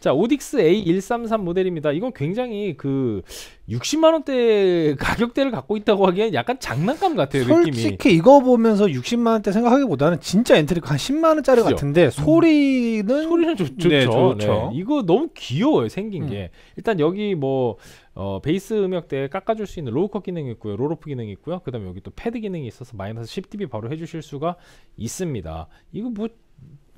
자, 오딕스 A133 모델입니다. 이건 굉장히 그 60만 원대 가격대를 갖고 있다고 하기엔 약간 장난감 같아요, 솔직히 느낌이. 솔직히 이거 보면서 60만 원대 생각하기보다는 진짜 엔트리가 한 10만 원짜리 그죠? 같은데 소리는 음, 소리는 좋, 좋 네, 좋죠. 네. 이거 너무 귀여워요, 생긴 음. 게. 일단 여기 뭐 어, 베이스 음역대 깎아줄 수 있는 로우컷 기능이 있고요, 로로프 기능이 있고요. 그다음에 여기 또 패드 기능이 있어서 마이너스 10dB 바로 해주실 수가 있습니다. 이거 뭐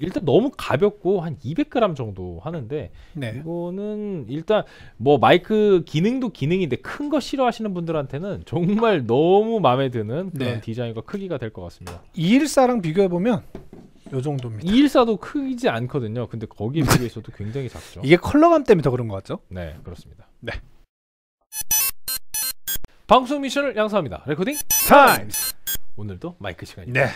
일단 너무 가볍고 한 200g 정도 하는데 네. 이거는 일단 뭐 마이크 기능도 기능인데 큰 거 싫어하시는 분들한테는 정말 너무 마음에 드는 그런 네. 디자인과 크기가 될 것 같습니다. 214랑 비교해 보면 요 정도입니다. 214도 크지 않거든요. 근데 거기에 비해서도 굉장히 작죠. 이게 컬러감 때문에 더 그런 것 같죠? 네, 그렇습니다. 네. 방송 미션을 양성합니다. 레코딩 타임스. 오늘도 마이크 시간입니다. 네.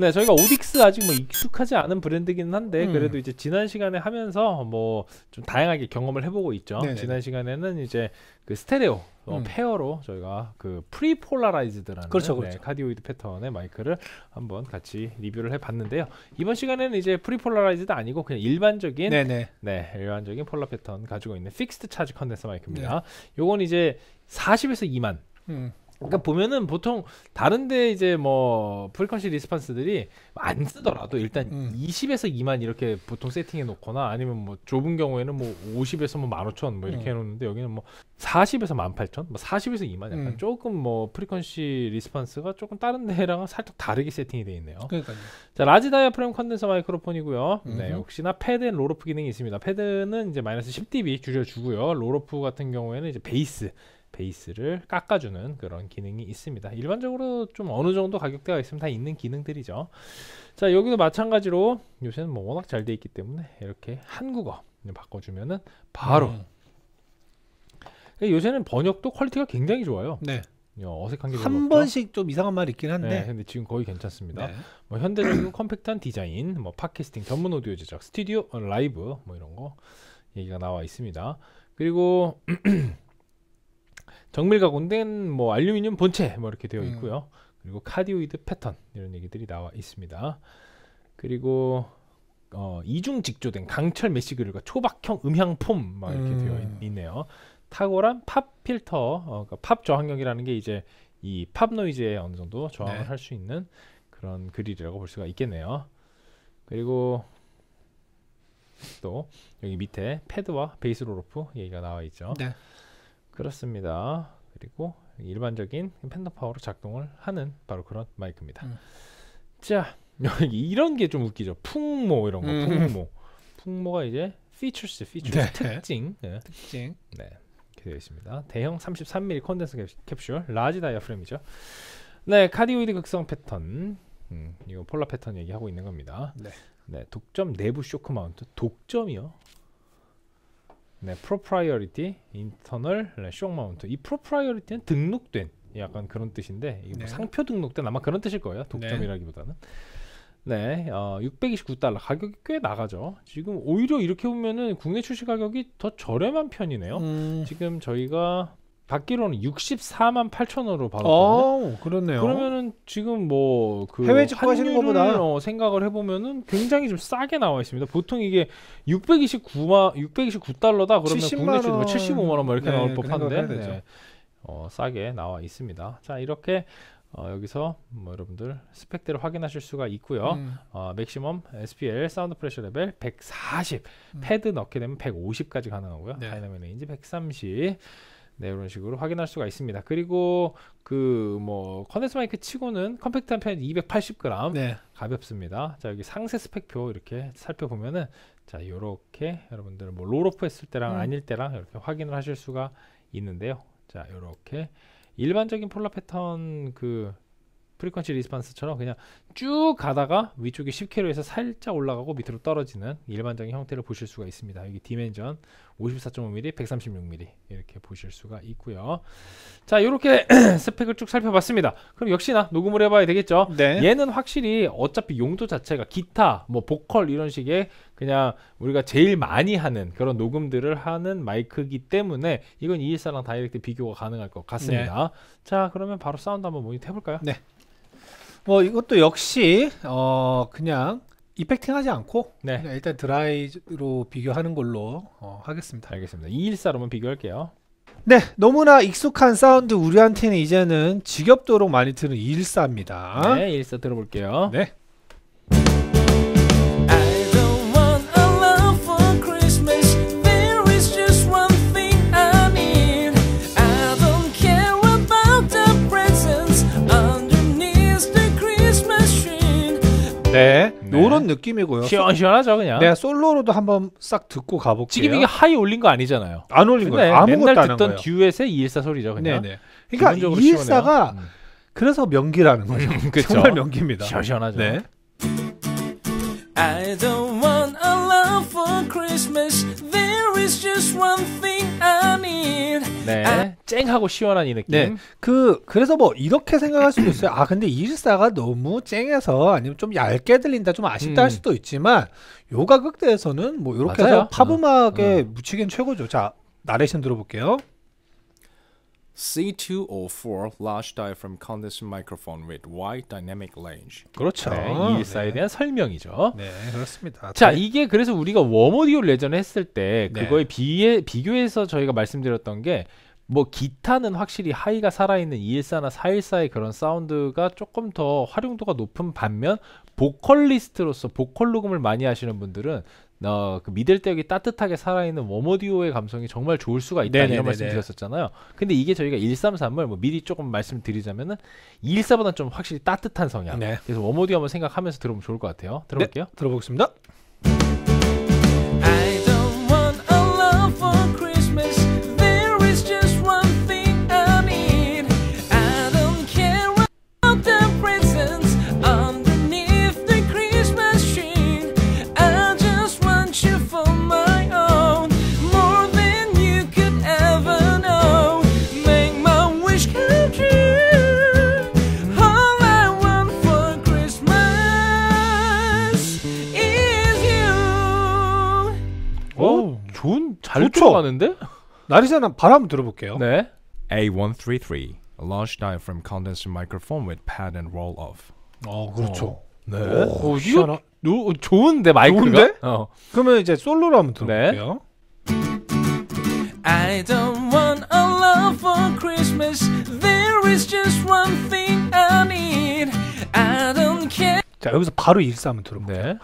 네, 저희가 오딕스 아직 뭐 익숙하지 않은 브랜드기는 한데 음. 그래도 이제 지난 시간에 하면서 뭐 좀 다양하게 경험을 해보고 있죠. 네네. 지난 시간에는 이제 그 스테레오 어, 음. 페어로 저희가 그 프리폴라라이즈드라는 그렇죠, 네, 그렇죠. 네, 카디오이드 패턴의 마이크를 한번 같이 리뷰를 해봤는데요. 이번 시간에는 이제 프리폴라라이즈드 아니고 그냥 일반적인 네네. 네 일반적인 폴라 패턴 가지고 있는 픽스트 차지 컨덴서 마이크입니다. 네. 요건 이제 40에서 2만 음. 그러니까 보면은 보통 다른데 이제 뭐 프리퀀시 리스판스들이 안 쓰더라도 일단 음. 20에서 2만 이렇게 보통 세팅해 놓거나 아니면 뭐 좁은 경우에는 뭐 50에서 뭐 15,000 뭐 이렇게 음. 해 놓는데 여기는 뭐 40에서 18,000, 뭐 40에서 2만 약간 음. 조금 뭐 프리퀀시 리스판스가 조금 다른 데랑 살짝 다르게 세팅이 돼 있네요. 그러니까요. 자, 라지 다이아프램 컨덴서 마이크로폰이고요. 음 네, 혹시나 패드 앤 로로프 기능이 있습니다. 패드는 이제 마이너스 10dB 줄여 주고요. 로로프 같은 경우에는 이제 베이스 베이스를 깎아주는 그런 기능이 있습니다. 일반적으로 좀 어느 정도 가격대가 있으면 다 있는 기능들이죠. 자 여기도 마찬가지로 요새는 뭐 워낙 잘 돼 있기 때문에 이렇게 한국어 바꿔주면은 바로 음. 그 요새는 번역도 퀄리티가 굉장히 좋아요. 네. 어, 어색한 게 한 번씩 좀 이상한 말 있긴 한데 네, 근데 지금 거의 괜찮습니다. 네. 뭐 현대적인 컴팩트한 디자인, 뭐 팟캐스팅 전문 오디오 제작, 스튜디오 라이브 뭐 이런 거 얘기가 나와 있습니다. 그리고 정밀 가공된 뭐 알루미늄 본체 뭐 이렇게 되어 음. 있고요. 음. 그리고 카디오이드 패턴 이런 얘기들이 나와 있습니다. 그리고 어, 이중 직조된 강철 메시 그릴과 초박형 음향 폼막 이렇게 음. 되어 있, 네요 탁월한 팝 필터, 어, 그러니까 팝 저항력이라는 게 이제 이 팝 노이즈에 어느 정도 저항을 네. 할수 있는 그런 그릴이라고 볼 수가 있겠네요. 그리고 또 여기 밑에 패드와 베이스 로로프 얘기가 나와 있죠. 네. 그렇습니다. 그리고 일반적인 팬덤 파워로 작동을 하는 바로 그런 마이크입니다. 음. 자, 여기 이런 게 좀 웃기죠. 풍모 이런 거, 음. 풍모. 풍모가 이제 f e a t u r 네. 특징, 네. 특징. 네, 되어 있습니다. 대형 33mm 콘덴서 캡슐, 라지 다이어프램이죠. 네, 카디오이드 극성 패턴. 음, 이거 폴라 패턴 얘기하고 있는 겁니다. 네. 네, 독점 내부 쇼크 마운트. 독점이요? 네, 프로프라이어리티, 인터널, 네, 쇼 마운트. 이 프로프라이어리티는 등록된 약간 그런 뜻인데 뭐 네. 뭐 상표 등록된 아마 그런 뜻일 거예요. 네. 독점이라기보다는. 네, 어, 629달러 가격이 꽤 나가죠. 지금 오히려 이렇게 보면은 국내 출시 가격이 더 저렴한 편이네요. 음. 지금 저희가 받기로는 64만 8천 원으로 받았거든요. 오, 그렇네요. 그러면은 지금 뭐그 해외 직구하시는 것보다 어, 생각을 해보면은 굉장히 좀 싸게 나와 있습니다. 보통 이게 629만 629달러다 그러면 국내 주도 75만 원뭐 이렇게 네, 나올 법한데 네. 어, 싸게 나와 있습니다. 자 이렇게 어, 여기서 뭐 여러분들 스펙대로 확인하실 수가 있고요. 음. 어, 맥시멈 SPL 사운드 프레셔 레벨 140, 음. 패드 넣게 되면 150까지 가능하고요. 네. 다이나믹 레인지 130. 네, 이런 식으로 확인할 수가 있습니다. 그리고 그뭐 컨덴스 마이크 치고는 컴팩트한 편이 280g 네. 가볍습니다. 자 여기 상세 스펙표 이렇게 살펴보면은 자 요렇게 여러분들 뭐 롤오프 했을 때랑 음. 아닐 때랑 이렇게 확인을 하실 수가 있는데요. 자 요렇게 일반적인 폴라 패턴 그 프리퀀시 리스판스처럼 그냥 쭉 가다가 위쪽이 10km에서 살짝 올라가고 밑으로 떨어지는 일반적인 형태를 보실 수가 있습니다. 여기 디멘전 54.5mm, 136mm 이렇게 보실 수가 있고요. 자, 이렇게 스펙을 쭉 살펴봤습니다. 그럼 역시나 녹음을 해봐야 되겠죠. 네. 얘는 확실히 어차피 용도 자체가 기타, 뭐 보컬 이런 식의 그냥 우리가 제일 많이 하는 그런 녹음들을 하는 마이크이기 때문에 이건 214랑 다이렉트 비교가 가능할 것 같습니다. 네. 자, 그러면 바로 사운드 한번 모니터 해볼까요? 네. 뭐 이것도 역시 어 그냥 이펙팅 하지 않고 네. 일단 드라이로 비교하는 걸로 어, 하겠습니다. 알겠습니다. 214로만 비교할게요. 네, 너무나 익숙한 사운드 우리한테는 이제는 지겹도록 많이 들는 214입니다. 네, 214 들어볼게요. 네. 요런 네. 느낌이고요. 시원시원하죠 그냥. 내가 네, 솔로로도 한번 싹 듣고 가볼게요. 지금 이게 하이 올린 거 아니잖아요. 안 올린 거예요. 아무것도 안 듣던 듀엣의 214 소리죠 그냥. 네네. 그러니까 214가 음. 그래서 명기라는 거죠. 그렇죠. 정말 명기입니다. 시원시원하죠. 네. I don't want a love for Christmas. There is just one thing I need. 네. I 쨍하고 시원한 이 느낌. 네. 그 그래서 뭐 이렇게 생각할 수도 있어요. 아 근데 이리사가 너무 쨍해서 아니면 좀 얇게 들린다, 좀 아쉽다 음. 할 수도 있지만 요가극대에서는뭐 이렇게 맞아요. 해서 팝 음악에 음. 묻히긴 최고죠. 자 나레이션 들어볼게요. C204 large diaphragm condenser microphone with wide dynamic range. 그렇죠. 네, 이 사에 네. 대한 설명이죠. 네, 그렇습니다. 자, 네. 이게 그래서 우리가 웜오디오 레전드 했을 때 네. 그거에 비해 비교해서 저희가 말씀드렸던 게뭐 기타는 확실히 하이가 살아있는 214나 414의 그런 사운드가 조금 더 활용도가 높은 반면 보컬리스트로서 보컬 녹음을 많이 하시는 분들은 어, 그 미들대역이 따뜻하게 살아있는 워머디오의 감성이 정말 좋을 수가 있다 네네네네. 이런 말씀 드렸었잖아요. 근데 이게 저희가 133을 뭐 미리 조금 말씀드리자면은 214보다는 좀 확실히 따뜻한 성향. 네. 그래서 워머디오 한번 생각하면서 들어보면 좋을 것 같아요. 들어볼게요. 네, 들어보겠습니다. 하는데? 나리샤는 바로 한번 들어볼게요. 네. A133 large diaphragm condenser microphone with pad and roll off. 어, 그렇죠. 어. 네. 오, 오 이거 노, 좋은데 마이크가? 좋은데? 어. 그러면 이제 솔로로 한번 들어볼게요. 네. I don't want a love for Christmas. There is just one thing I need. I don't care. 자, 여기서 바로 일사 한번 들어볼게요. 네.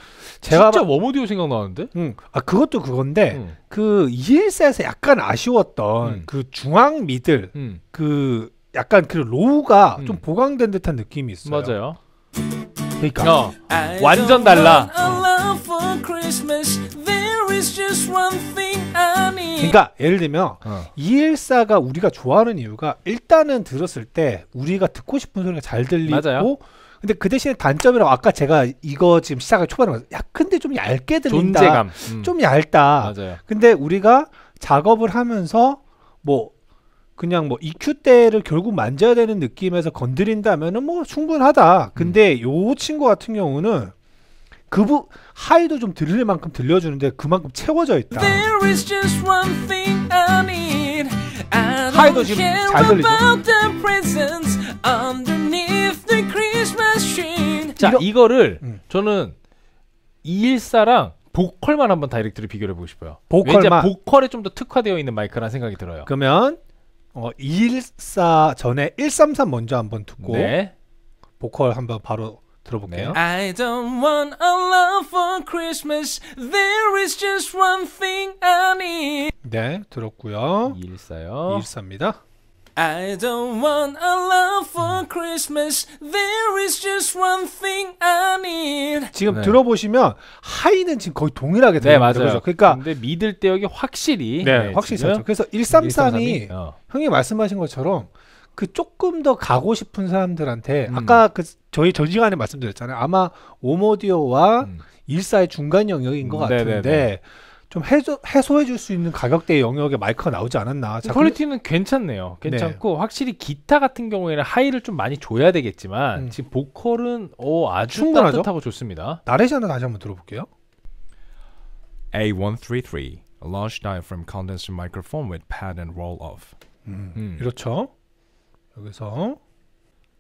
제가 진짜 워머디오 생각나는데? 응. 음. 아 그것도 그건데 응. 음. 그엘사에서 약간 아쉬웠던 응. 음. 그 중앙 미들 응. 그 약간 그 로우가 좀 보강된 듯한 느낌이 있어요. 맞아요. 그러니까 어, 완전 달라. 그러니까 예를 들면 어. 이엘사4가 우리가 좋아하는 이유가 일단은 들었을 때 우리가 듣고 싶은 소리가 잘 들리고 맞아요. 근데 그 대신에 단점이라고 아까 제가 이거 지금 시작을 초반에 야 근데 좀 얇게 들린다. 존재감. 음. 좀 얇다. 맞아요. 근데 우리가 작업을 하면서 뭐 그냥 뭐 EQ 대를 결국 만져야 되는 느낌에서 건드린다면은 뭐 충분하다. 근데 음. 요 친구 같은 경우는 그부 하이도 좀 들릴 만큼 들려주는데 그만큼 채워져 있다. 하이도 지금 잘 들리죠. 자 이러... 이거를 음. 저는 2 1 4랑 보컬만 한번 다이렉트를 비교해 보고 싶어요. 보컬만 보컬에 좀더 특화되어 있는 마이크라는 생각이 들어요. 그러면 어, 214 전에 133 먼저 한번 듣고 네. 보컬 한번 바로 들어볼게요. 네. I don't want a love for Christmas. There is just one thing I need. 네, 들었고요. 214요. 214입니다. I don't want a love for 음. Christmas. There is just one thing I need. 지금 네. 들어보시면 하이는 지금 거의 동일하게 네, 맞아요. 죠 그러니까 근데 미들 대역이 확실히 네, 네, 확실히 지금? 죠 그래서 133이 133이, 어. 형이 말씀하신 것처럼 그 조금 더 가고 싶은 사람들한테 음. 아까 그 저희 전 시간에 말씀드렸잖아요. 아마 오모디오와 음. 일사의 중간 영역인 것 음, 네, 네, 같은데 네네네. 좀 해소, 해소해줄 수 있는 가격대의 영역에 마이크가 나오지 않았나. 자, 퀄리티는 근데... 괜찮네요. 네. 괜찮고 네. 확실히 기타 같은 경우에는 하이를 좀 많이 줘야 되겠지만 음. 지금 보컬은 오, 어, 아주 충분하죠? 따뜻하고 좋습니다. 나레이션을 다시 한번 들어볼게요. A133 large diaphragm condenser microphone with pad and roll off. 음, 음. 이렇죠. 여기서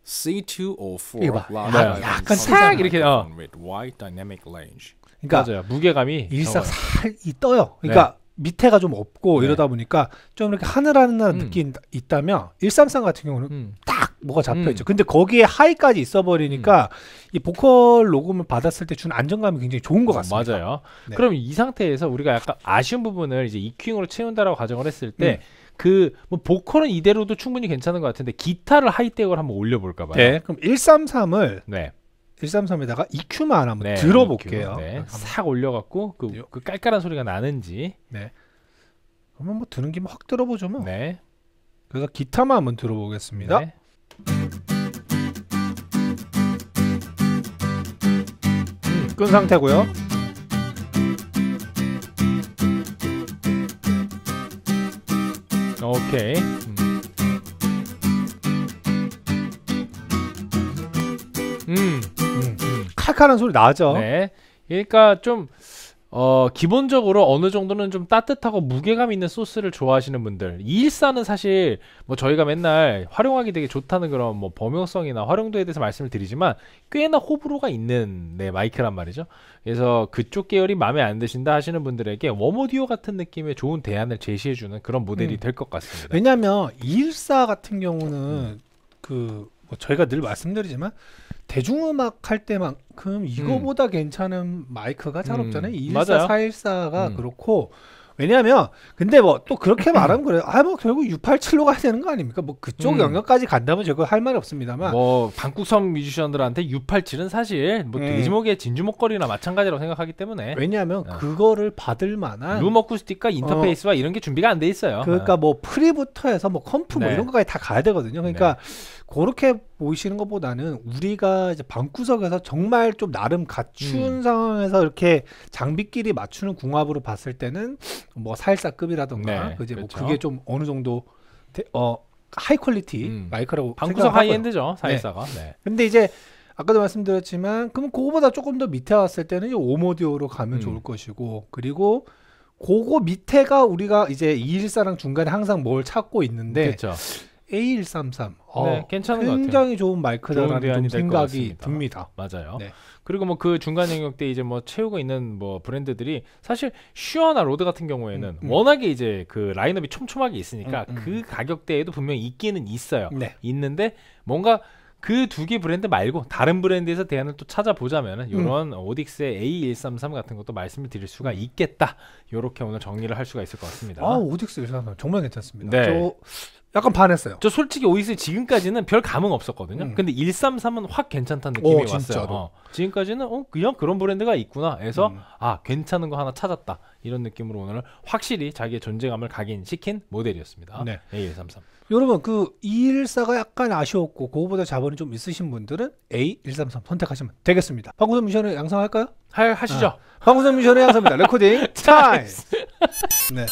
C204 l a 약간 탁 이렇게 어. with wide dynamic range. 그러니까 맞아요. 무게감이 일삭살이 떠요. 그러니까 네. 밑에가 좀 없고 네. 이러다 보니까 좀 이렇게 하늘하늘 음. 느낌이 있다면 일삼상 같은 경우는 음. 딱 뭐가 잡혀 있죠. 음. 근데 거기에 하이까지 있어 버리니까 음. 이 보컬 녹음을 받았을 때 주는 안정감이 굉장히 좋은 것 같습니다. 어, 맞아요. 네. 그럼 이 상태에서 우리가 약간 아쉬운 부분을 이제 이큐으로 채운다라고 가정을 했을 때 음. 그, 뭐, 보컬은 이대로도 충분히 괜찮은 것 같은데, 기타를 하이텍을 한번 올려볼까봐요. 네. 그럼 일삼삼을 네. 133에다가 EQ만 한번 네, 들어볼게요. EQ, 네. 네 싹 올려갖고 그, 그, 깔깔한 소리가 나는지. 네. 그러면 뭐 드는 김에 확 들어보죠 뭐. 네. 그래서 기타만 한번 들어보겠습니다. 네. 음, 끈 상태고요. 오케이. 음. 찰칵하 소리 나죠. 네. 그러니까 좀 어, 기본적으로 어느 정도는 좀 따뜻하고 무게감 있는 소스를 좋아하시는 분들. 이일사는 사실 뭐 저희가 맨날 활용하기 되게 좋다는 그런 뭐 범용성이나 활용도에 대해서 말씀을 드리지만 꽤나 호불호가 있는 네, 마이크란 말이죠. 그래서 그쪽 계열이 마음에 안 드신다 하시는 분들에게 웜오디오 같은 느낌의 좋은 대안을 제시해주는 그런 모델이 음. 될것 같습니다. 왜냐하면 이일사 같은 경우는 음. 그뭐 저희가 늘 말씀드리지만 대중음악 할 때만큼 이거보다 음. 괜찮은 마이크가 잘 음. 없잖아요. 214, 414가 음. 그렇고 왜냐하면 근데 뭐 또 그렇게 말하면 그래요. 아 뭐 결국 687로 가야 되는 거 아닙니까? 뭐 그쪽 음. 영역까지 간다면 저거 할 말이 없습니다만. 뭐 방국선 뮤지션들한테 687은 사실 뭐 음. 예. 돼지목의 진주목걸이나 마찬가지라고 생각하기 때문에. 왜냐하면 어. 그거를 받을 만한 룸 어쿠스틱과 인터페이스와 어. 이런 게 준비가 안 돼 있어요. 그러니까 어. 뭐 프리부터 해서 뭐 컴프 뭐 네. 뭐 이런 거까지 다 가야 되거든요. 그러니까 네. 그렇게 모이시는 것보다는 우리가 이제 방구석에서 정말 좀 나름 갖춘 음. 상황에서 이렇게 장비끼리 맞추는 궁합으로 봤을 때는 뭐 살사급이라던가 네, 그제 뭐 그렇죠. 그게 좀 어느 정도 대, 어 하이 퀄리티 음. 마이크라고 방구석 하이엔드죠 살사가 네. 네. 근데 이제 아까도 말씀드렸지만 그럼 그거보다 조금 더 밑에 왔을 때는 이 오모디오로 가면 음. 좋을 것이고 그리고 그거 밑에가 우리가 이제 214랑 중간에 항상 뭘 찾고 있는데 그렇죠. A133. 어, 네, 괜찮은 굉장히 것 굉장히 좋은 마이크다라는 생각이 듭니다. 맞아요. 네. 그리고 뭐 그 중간 영역 때 이제 뭐 채우고 있는 뭐 브랜드들이 사실 슈어나 로드 같은 경우에는 음, 음. 워낙에 이제 그 라인업이 촘촘하게 있으니까 음, 음. 그 가격대에도 분명히 있기는 있어요. 네. 있는데 뭔가 그 두 개 브랜드 말고 다른 브랜드에서 대안을 또 찾아보자면은 이런 음. 오딕스의 A133 같은 것도 말씀을 드릴 수가 음. 있겠다. 이렇게 오늘 정리를 할 수가 있을 것 같습니다. 아 오딕스 133 정말 괜찮습니다. 네. 저... 약간 반했어요. 저 솔직히 오이슬 지금까지는 별 감흥 없었거든요. 음. 근데 133은 확 괜찮다는 느낌이 오, 왔어요. 어. 지금까지는 어, 그냥 그런 브랜드가 있구나 해서 음. 아 괜찮은 거 하나 찾았다 이런 느낌으로 오늘 확실히 자기의 존재감을 각인시킨 모델이었습니다. 네. A133. 여러분 그 214가 약간 아쉬웠고 그거보다 자본이 좀 있으신 분들은 A133 선택하시면 되겠습니다. 방구석 미션을 양성할까요? 하, 하시죠. 어. 방구석 미션을 양성합니다. 레코딩 타임. 네.